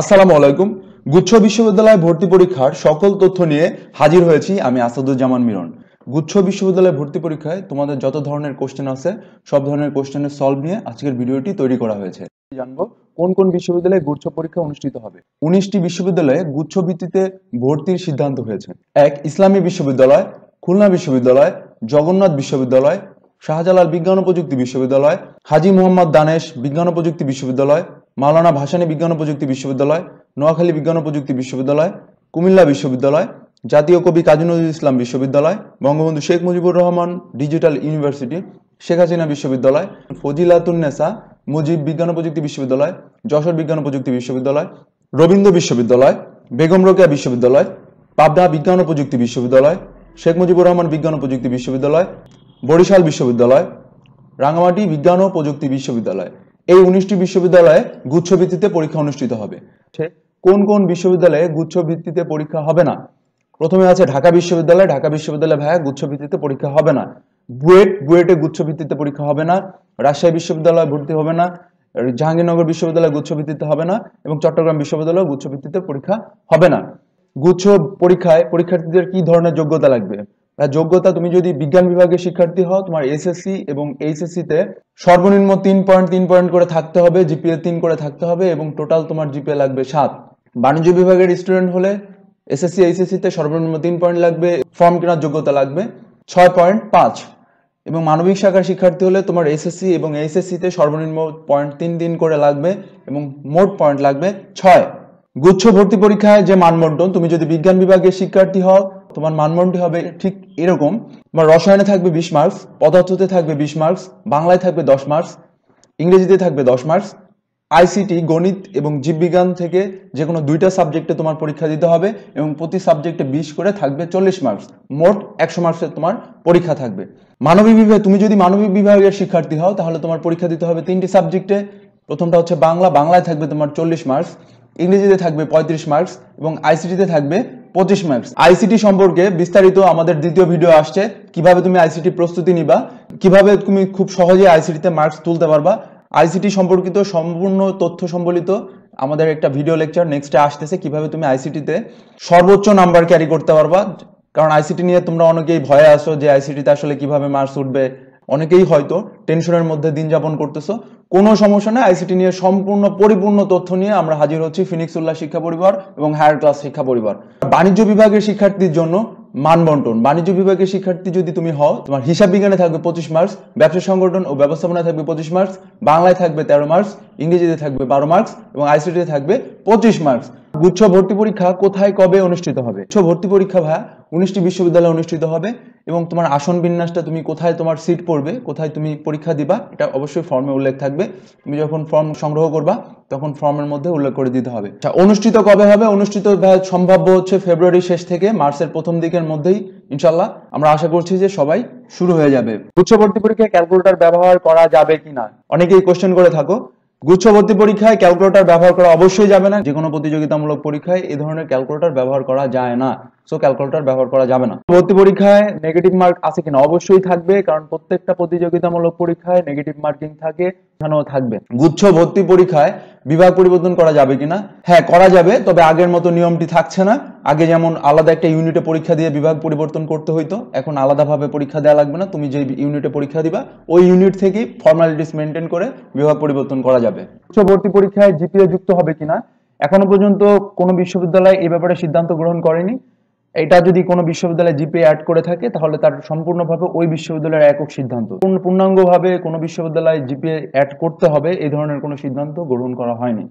আসসালামু আলাইকুম গুচ্ছ বিশ্ববিদ্যালয় ভর্তি পরীক্ষার সকল তথ্য নিয়ে হাজির হয়েছি আমি আসাদুজ্জামান মিরন গুচ্ছ বিশ্ববিদ্যালয় ভর্তি পরীক্ষায় তোমাদের যত ধরনের কোশ্চেন আছে সব ধরনের কোশ্চেনের সলভ নিয়ে আজকের ভিডিওটি তৈরি করা হয়েছে জানবো কোন কোন বিশ্ববিদ্যালয়ে গুচ্ছ পরীক্ষা অনুষ্ঠিত হবে উনিশটি বিশ্ববিদ্যালয়ে গুচ্ছ ভিত্তিতে ভর্তির সিদ্ধান্ত হয়েছে এক ইসলামী বিশ্ববিদ্যালয় খুলনা বিশ্ববিদ্যালয় জগন্নাথ বিশ্ববিদ্যালয় শাহজালাল বিজ্ঞান ও প্রযুক্তি বিশ্ববিদ্যালয় হাজি মোহাম্মদ দানেশ বিজ্ঞান ও প্রযুক্তি বিশ্ববিদ্যালয় মালানা ভাসানী বিজ্ঞান ও প্রযুক্তি বিশ্ববিদ্যালয় নোয়াখালী বিজ্ঞান ও প্রযুক্তি বিশ্ববিদ্যালয় কুমিল্লা বিশ্ববিদ্যালয় জাতীয় কবি কাজী নজরুল ইসলাম বিশ্ববিদ্যালয় বঙ্গবন্ধু শেখ মুজিবুর রহমান ডিজিটাল ইউনিভার্সিটি শেখ হাসিনা বিশ্ববিদ্যালয় ফজিলাতুন্নেসা মুজিব বিজ্ঞান ও প্রযুক্তি বিশ্ববিদ্যালয় যশোর বিজ্ঞান ও প্রযুক্তি বিশ্ববিদ্যালয় রবীন্দ্র বিশ্ববিদ্যালয় বেগম রোকেয়া বিশ্ববিদ্যালয় পাবনা বিজ্ঞান ও প্রযুক্তি বিশ্ববিদ্যালয় শেখ মুজিবুর রহমান বিজ্ঞান ও প্রযুক্তি বিশ্ববিদ্যালয় বরিশাল বিশ্ববিদ্যালয় রাঙামাটি বিজ্ঞান ও প্রযুক্তি বিশ্ববিদ্যালয় এই উনিশটি বিশ্ববিদ্যালয়ে গুচ্ছ ভিত্তিতে পরীক্ষা অনুষ্ঠিত হবে কোন কোন বিশ্ববিদ্যালয়ে গুচ্ছ ভিত্তিতে পরীক্ষা হবে না প্রথমে আছে ঢাকা বিশ্ববিদ্যালয় ঢাকা বিশ্ববিদ্যালয় ভাইয়া গুচ্ছ ভিত্তিতে পরীক্ষা হবে না বুয়েট বুয়েটে গুচ্ছ ভিত্তিতে পরীক্ষা হবে না রাজশাহী বিশ্ববিদ্যালয়ে ভর্তি হবে না জাহাঙ্গীরনগর বিশ্ববিদ্যালয় গুচ্ছ ভিত্তিতে হবে না এবং চট্টগ্রাম বিশ্ববিদ্যালয়ে গুচ্ছ ভিত্তিতে পরীক্ষা হবে না গুচ্ছ পরীক্ষায় পরীক্ষার্থীদের কি ধরনের যোগ্যতা লাগবে যোগ্যতা তুমি যদি বিজ্ঞান বিভাগের শিক্ষার্থী হও তোমার এসএসসি এবং এইচএসসি তে সর্বনিম্ন তিন পয়েন্ট তিন পয়েন্ট করে থাকতে হবে জিপিএ তিন করে থাকতে হবে এবং টোটাল তোমার জিপিএ লাগবে সাত বাণিজ্য বিভাগের স্টুডেন্ট হলে এসএসসি এইচএসসি তে সর্বনিম্ন তিন পয়েন্ট লাগবে ফর্ম কেনার যোগ্যতা লাগবে ছয় পয়েন্ট পাঁচ এবং মানবিক শাখার শিক্ষার্থী হলে তোমার এসএসসি এবং এইচএসসি তে সর্বনিম্ন পয়েন্ট তিন দিন করে লাগবে এবং মোট পয়েন্ট লাগবে ছয় গুচ্ছ ভর্তি পরীক্ষায় যে মানদণ্ড তুমি যদি বিজ্ঞান বিভাগের শিক্ষার্থী হও তোমার মানমন্ডি হবে ঠিক এরকম বা রসায়নে থাকবে বিশ মার্কস পদার্থতে থাকবে বিশ মার্কস বাংলায় থাকবে দশ মার্কস ইংরেজিতে থাকবে দশ মার্কস আইসিটি গণিত এবং জীববিজ্ঞান থেকে যে কোনো দুইটা সাবজেক্টে তোমার পরীক্ষা দিতে হবে এবং প্রতি সাবজেক্টে বিশ করে থাকবে চল্লিশ মার্কস মোট একশো মার্কসের তোমার পরীক্ষা থাকবে মানবিক বিভাগে তুমি যদি মানবিক বিভাগের শিক্ষার্থী হও তাহলে তোমার পরীক্ষা দিতে হবে তিনটি সাবজেক্টে প্রথমটা হচ্ছে বাংলা বাংলায় থাকবে তোমার চল্লিশ মার্কস ইংরেজিতে থাকবে পঁয়ত্রিশ মার্কস এবং আইসিটিতে থাকবে পঁচিশ মার্কস আইসিটি সম্পর্কে বিস্তারিত আমাদের দ্বিতীয় ভিডিও আসছে কিভাবে তুমি আইসিটি প্রস্তুতি নিবা কিভাবে তুমি খুব সহজে আইসিটিতে মার্কস তুলতে পারবা আইসিটি সম্পর্কিত সম্পূর্ণ তথ্য সম্বলিত আমাদের একটা ভিডিও লেকচার নেক্সটে আসতেছে কিভাবে তুমি আইসিটিতে সর্বোচ্চ নাম্বার ক্যারি করতে পারবা কারণ আইসিটি নিয়ে তোমরা অনেকেই ভয়ে আসো যে আইসিটিতে আসলে কিভাবে মার্কস উঠবে অনেকেই হয়তো টেনশনের মধ্যে দিন যাপন করতেছো কোনো সমস্যা নেই আইসিটি নিয়ে সম্পূর্ণ পরিপূর্ণ তথ্য নিয়ে আমরা হাজির হচ্ছি ফিনিক্স উল্লাহ শিক্ষা পরিবার এবং হায়ার ক্লাস শিক্ষা পরিবার বাণিজ্য বিভাগের শিক্ষার্থীর জন্য মানবন্টন বাণিজ্য বিভাগের শিক্ষার্থী যদি তুমি হও তোমার হিসাব বিজ্ঞানে থাকবে পঁচিশ মার্কস ব্যবসা সংগঠন ও ব্যবস্থাপনায় থাকবে পঁচিশ মার্কস বাংলায় থাকবে তেরো মার্কস ইংরেজিতে থাকবে বারো মার্কস এবং আইসিটিতে থাকবে পঁচিশ মার্কস গুচ্ছ ভর্তি পরীক্ষা কোথায় কবে অনুষ্ঠিত হবে গুচ্ছ ভর্তি পরীক্ষা ভাইয়া উনিশটি বিশ্ববিদ্যালয়ে অনুষ্ঠিত হবে এবং তোমার আসন বিন্যাসটা তুমি কোথায় তোমার সিট পড়বে কোথায় তুমি পরীক্ষা দিবা এটা অবশ্যই ফর্মে উল্লেখ থাকবে তুমি যখন ফর্ম সংগ্রহ করবা তখন ফর্মের মধ্যে উল্লেখ করে দিতে হবে আচ্ছা অনুষ্ঠিত কবে হবে অনুষ্ঠিত সম্ভাব্য হচ্ছে ফেব্রুয়ারি শেষ থেকে মার্চের প্রথম দিকের মধ্যেই ইনশাল্লাহ আমরা আশা করছি যে সবাই শুরু হয়ে যাবে উচ্চ ভর্তি পরীক্ষায় ক্যালকুলেটর ব্যবহার করা যাবে কিনা অনেকেই কোশ্চেন করে থাকো গুচ্ছবর্তী পরীক্ষায় ক্যালকুলেটর ব্যবহার করা অবশ্যই যাবে না যে কোনো প্রতিযোগিতামূলক পরীক্ষায় এই ধরনের ক্যালকুলেটর ব্যবহার করা যায় না সো ক্যালকুলেটর ব্যবহার করা যাবে না ভর্তি পরীক্ষায় নেগেটিভ মার্ক আছে কিনা অবশ্যই থাকবে কারণ প্রত্যেকটা প্রতিযোগিতামূলক পরীক্ষায় নেগেটিভ মার্কিং থাকে এখানেও থাকবে গুচ্ছ ভর্তি পরীক্ষায় বিভাগ পরিবর্তন করা যাবে কিনা হ্যাঁ করা যাবে তবে আগের মতো নিয়মটি থাকছে না আগে যেমন আলাদা একটা ইউনিটে পরীক্ষা দিয়ে বিভাগ পরিবর্তন করতে হইতো এখন আলাদাভাবে পরীক্ষা দেওয়া লাগবে না তুমি যে ইউনিটে পরীক্ষা দিবা ওই ইউনিট থেকেই ফর্মালিটিস মেনটেন করে বিভাগ পরিবর্তন করা যাবে উচ্চবর্তী পরীক্ষায় জিপিএ যুক্ত হবে কিনা এখনো পর্যন্ত কোনো বিশ্ববিদ্যালয় এ ব্যাপারে সিদ্ধান্ত গ্রহণ করেনি এটা যদি কোনো বিশ্ববিদ্যালয়ে জিপে অ্যাড করে থাকে তাহলে তার সম্পূর্ণভাবে ওই বিশ্ববিদ্যালয়ের একক সিদ্ধান্ত পূর্ণাঙ্গভাবে কোনো বিশ্ববিদ্যালয়ে জিপে অ্যাড করতে হবে এই ধরনের কোনো সিদ্ধান্ত গ্রহণ করা হয়নি